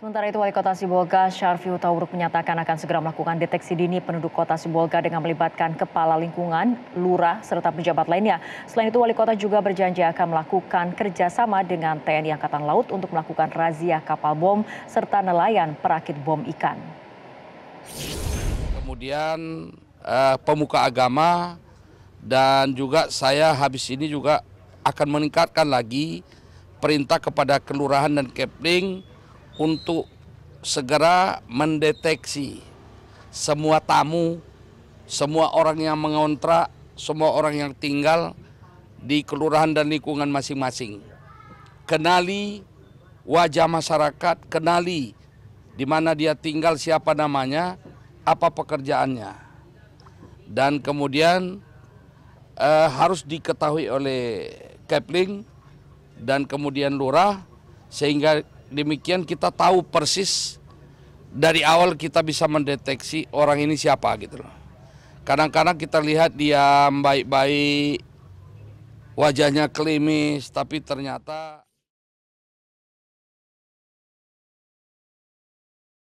Sementara itu Wali Kota Sibolga Syarfi Hutauruk menyatakan akan segera melakukan deteksi dini penduduk Kota Sibolga dengan melibatkan kepala lingkungan, lurah, serta pejabat lainnya. Selain itu Wali Kota juga berjanji akan melakukan kerjasama dengan TNI Angkatan Laut untuk melakukan razia kapal bom serta nelayan perakit bom ikan. Kemudian eh, pemuka agama dan juga saya habis ini juga akan meningkatkan lagi perintah kepada kelurahan dan kepling untuk segera mendeteksi semua tamu, semua orang yang mengontrak, semua orang yang tinggal di kelurahan dan lingkungan masing-masing. Kenali wajah masyarakat, kenali di mana dia tinggal, siapa namanya, apa pekerjaannya. Dan kemudian eh, harus diketahui oleh Kepling dan kemudian lurah sehingga demikian kita tahu persis dari awal kita bisa mendeteksi orang ini siapa gitu loh. Kadang-kadang kita lihat dia baik-baik, wajahnya kelimis tapi ternyata...